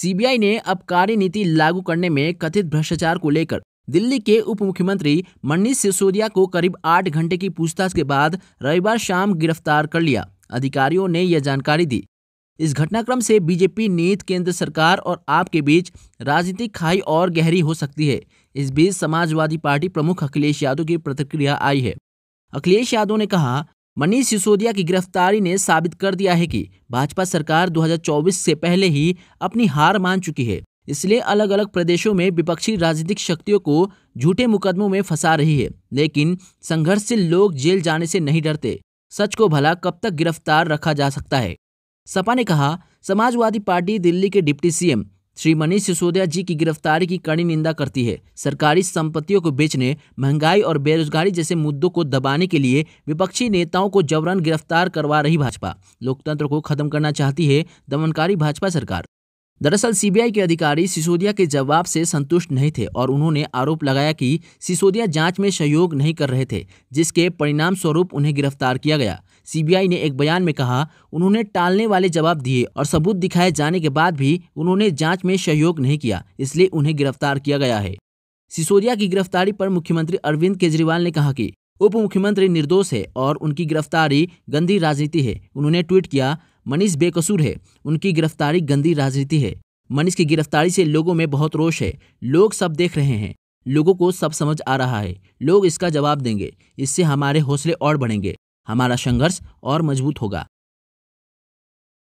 CBI ने अब कार्य नीति लागू करने में कथित भ्रष्टाचार को लेकर दिल्ली के उप मुख्यमंत्री मनीष सिसोदिया को करीब आठ घंटे की पूछताछ के बाद रविवार शाम गिरफ्तार कर लिया अधिकारियों ने यह जानकारी दी इस घटनाक्रम से बीजेपी नीत केंद्र सरकार और आप के बीच राजनीतिक खाई और गहरी हो सकती है इस बीच समाजवादी पार्टी प्रमुख अखिलेश यादव की प्रतिक्रिया आई है अखिलेश यादव ने कहा मनीष सिसोदिया की गिरफ्तारी ने साबित कर दिया है कि भाजपा सरकार 2024 से पहले ही अपनी हार मान चुकी है इसलिए अलग अलग प्रदेशों में विपक्षी राजनीतिक शक्तियों को झूठे मुकदमों में फंसा रही है लेकिन संघर्ष से लोग जेल जाने से नहीं डरते सच को भला कब तक गिरफ्तार रखा जा सकता है सपा ने कहा समाजवादी पार्टी दिल्ली के डिप्टी सीएम श्री मनीष सिसोदिया जी की गिरफ्तारी की कड़ी निंदा करती है सरकारी संपत्तियों को बेचने महंगाई और बेरोजगारी जैसे मुद्दों को दबाने के लिए विपक्षी नेताओं को जबरन गिरफ्तार करवा रही भाजपा लोकतंत्र को खत्म करना चाहती है दमनकारी भाजपा सरकार दरअसल सीबीआई के अधिकारी सिसोदिया के जवाब से संतुष्ट नहीं थे और उन्होंने आरोप लगाया कि सिसोदिया जांच में सहयोग नहीं कर रहे थे जिसके परिणाम स्वरूप उन्हें गिरफ्तार किया गया सीबीआई ने एक बयान में कहा उन्होंने टालने वाले जवाब दिए और सबूत दिखाए जाने के बाद भी उन्होंने जांच में सहयोग नहीं किया इसलिए उन्हें गिरफ्तार किया गया है सिसोदिया की गिरफ्तारी पर मुख्यमंत्री अरविंद केजरीवाल ने कहा कि उप मुख्यमंत्री निर्दोष है और उनकी गिरफ्तारी गंदी राजनीति है उन्होंने ट्वीट किया मनीष बेकसूर है उनकी गिरफ्तारी गंदी राजनीति है मनीष की गिरफ्तारी से लोगों में बहुत रोष है लोग सब देख रहे हैं लोगों को सब समझ आ रहा है लोग इसका जवाब देंगे इससे हमारे हौसले और बढ़ेंगे हमारा संघर्ष और मजबूत होगा